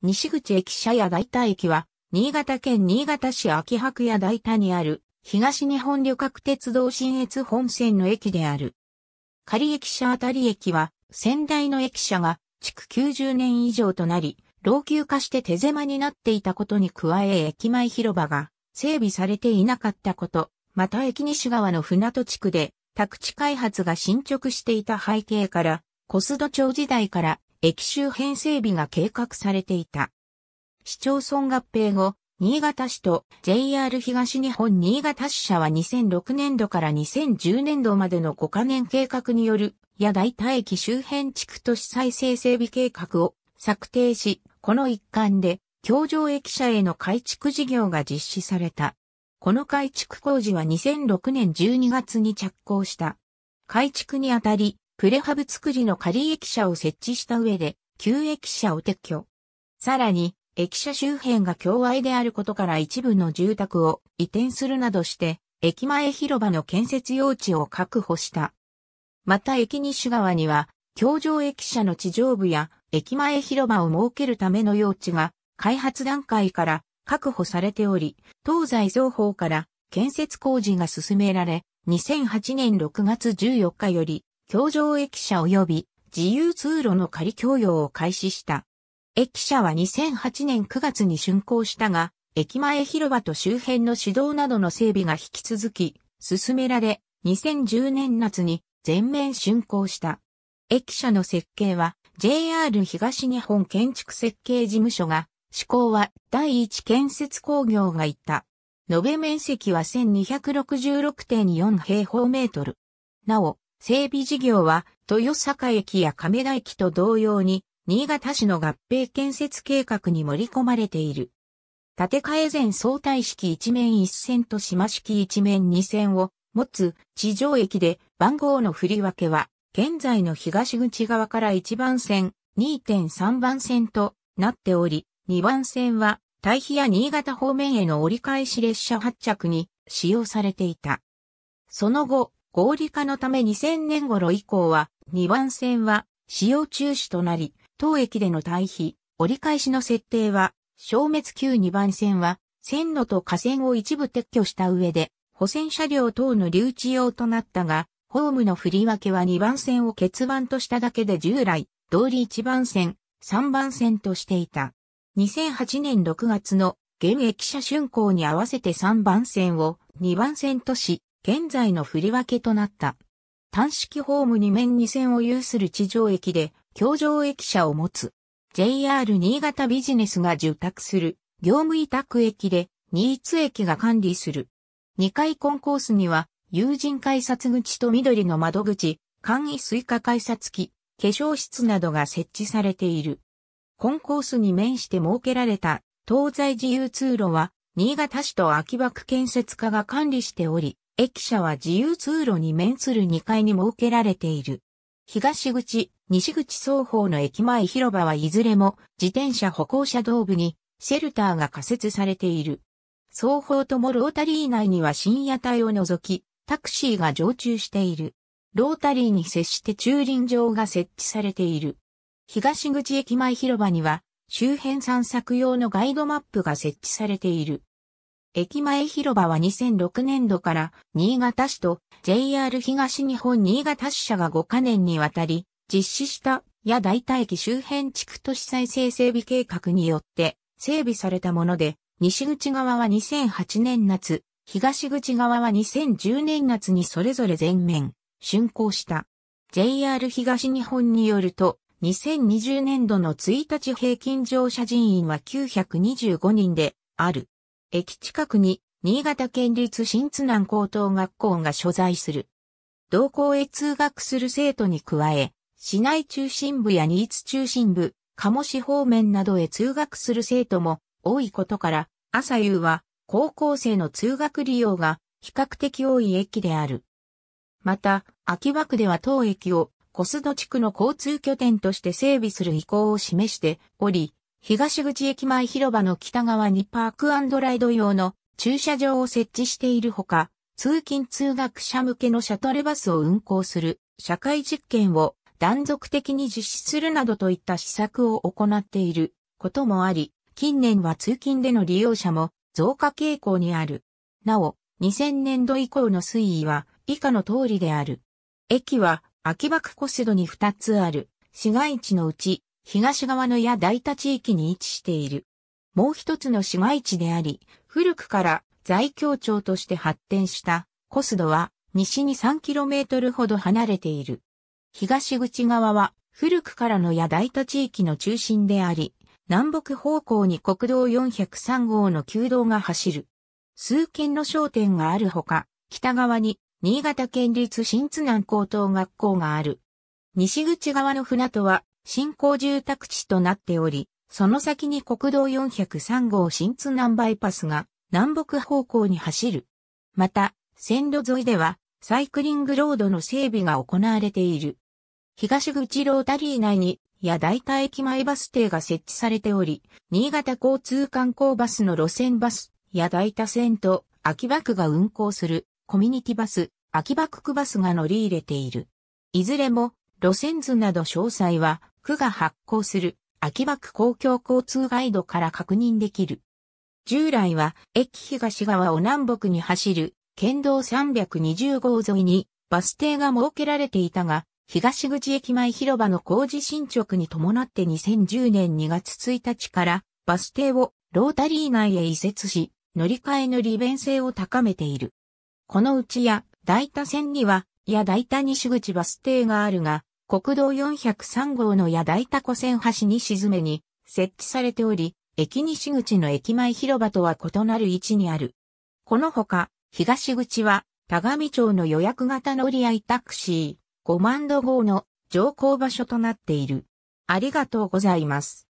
西口駅舎や大田駅は、新潟県新潟市秋区や大田にある、東日本旅客鉄道新越本線の駅である。仮駅舎あたり駅は、先代の駅舎が、築90年以上となり、老朽化して手狭になっていたことに加え駅前広場が整備されていなかったこと、また駅西側の船戸地区で宅地開発が進捗していた背景から、小須戸町時代から駅周辺整備が計画されていた。市町村合併後、新潟市と JR 東日本新潟支社は2006年度から2010年度までの5カ年計画による、や大田駅周辺地区都市再生整備計画を策定し、この一環で、京城駅舎への改築事業が実施された。この改築工事は2006年12月に着工した。改築にあたり、プレハブ作りの仮駅舎を設置した上で、旧駅舎を撤去。さらに、駅舎周辺が境外であることから一部の住宅を移転するなどして、駅前広場の建設用地を確保した。また駅西側には、橋上駅舎の地上部や駅前広場を設けるための用地が開発段階から確保されており、東西双方から建設工事が進められ、2008年6月14日より橋上駅舎及び自由通路の仮供用を開始した。駅舎は2008年9月に竣工したが、駅前広場と周辺の指導などの整備が引き続き進められ、2010年夏に全面竣工した。駅舎の設計は JR 東日本建築設計事務所が、施工は第一建設工業がいった。延べ面積は1266.4平方メートル。なお、整備事業は、豊坂駅や亀田駅と同様に、新潟市の合併建設計画に盛り込まれている。建て替え前相対式一面一線と島式一面二線を持つ地上駅で番号の振り分けは、現在の東口側から1番線、2.3番線となっており、2番線は、対比や新潟方面への折り返し列車発着に使用されていた。その後、合理化のため2000年頃以降は、2番線は使用中止となり、当駅での対比、折り返しの設定は、消滅級2番線は、線路と架線を一部撤去した上で、保線車両等の留置用となったが、ホームの振り分けは2番線を欠番としただけで従来、通り1番線、3番線としていた。2008年6月の現役車春行に合わせて3番線を2番線とし、現在の振り分けとなった。単式ホーム2面2線を有する地上駅で、京上駅舎を持つ。JR 新潟ビジネスが受託する、業務委託駅で、新津駅が管理する。2階コンコースには、友人改札口と緑の窓口、簡易追加改札機、化粧室などが設置されている。コンコースに面して設けられた東西自由通路は、新潟市と秋葉区建設課が管理しており、駅舎は自由通路に面する2階に設けられている。東口、西口双方の駅前広場はいずれも自転車歩行者道部にシェルターが仮設されている。双方ともロータリー内には深夜帯を除き、タクシーが常駐している。ロータリーに接して駐輪場が設置されている。東口駅前広場には周辺散策用のガイドマップが設置されている。駅前広場は2006年度から新潟市と JR 東日本新潟支社が5カ年にわたり実施したや大田駅周辺地区都市再生整備計画によって整備されたもので、西口側は2008年夏、東口側は2010年夏にそれぞれ全面、竣工した。JR 東日本によると、2020年度の1日平均乗車人員は925人である。駅近くに新潟県立新津南高等学校が所在する。同校へ通学する生徒に加え、市内中心部や新津中心部、鴨市方面などへ通学する生徒も多いことから、朝夕は高校生の通学利用が比較的多い駅である。また、秋葉区では当駅を小須戸地区の交通拠点として整備する意向を示しており、東口駅前広場の北側にパークライド用の駐車場を設置しているほか、通勤通学者向けのシャトルバスを運行する社会実験を断続的に実施するなどといった施策を行っていることもあり、近年は通勤での利用者も増加傾向にある。なお、2000年度以降の推移は以下の通りである。駅は秋葉区コスドに2つある市街地のうち東側の矢大田地域に位置している。もう一つの市街地であり、古くから在京町として発展したコスドは西に 3km ほど離れている。東口側は古くからの矢大田地域の中心であり、南北方向に国道403号の旧道が走る。数軒の商店があるほか、北側に新潟県立新津南高等学校がある。西口側の船戸は新興住宅地となっており、その先に国道403号新津南バイパスが南北方向に走る。また、線路沿いではサイクリングロードの整備が行われている。東口ロータリー内に、や代田駅前バス停が設置されており、新潟交通観光バスの路線バス、や代田線と秋葉区が運行するコミュニティバス、秋葉区区バスが乗り入れている。いずれも路線図など詳細は区が発行する秋葉区公共交通ガイドから確認できる。従来は駅東側を南北に走る県道320号沿いにバス停が設けられていたが、東口駅前広場の工事進捗に伴って2010年2月1日からバス停をロータリー内へ移設し、乗り換えの利便性を高めている。このうちや大田線には、や大田西口バス停があるが、国道403号の矢大田湖線橋に沈めに設置されており、駅西口の駅前広場とは異なる位置にある。このほか、東口は、田上町の予約型乗り合いタクシー、5万度号の乗降場所となっている。ありがとうございます。